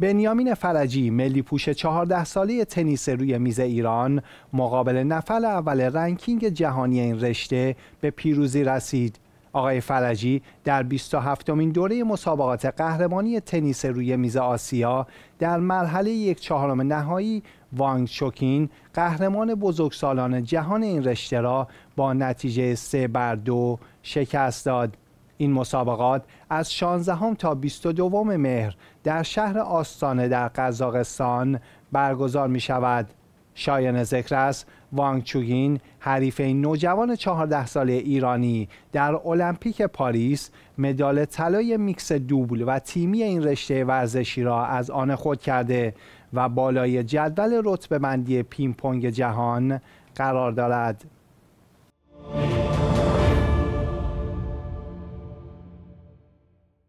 بنیامین فرجی ملی پوش 14 ساله تنیس روی میز ایران مقابل نفل اول رنکینگ جهانی این رشته به پیروزی رسید. آقای فرجی در 27 مین دوره مسابقات قهرمانی تنیس روی میز آسیا در مرحله یک چهارم نهایی وانگ شوکین قهرمان بزرگسالان جهان این رشته را با نتیجه 3 بر 2 شکست داد. این مسابقات از 16 تا 22 مهر در شهر آستانه در قزاقستان برگزار می شود. شایان ذکر است وانگ چوگین حریف نوجوان 14 ساله ایرانی در المپیک پاریس مدال طلای میکس دوبل و تیمی این رشته ورزشی را از آن خود کرده و بالای جدول رتبه‌بندی پینگ جهان قرار دارد.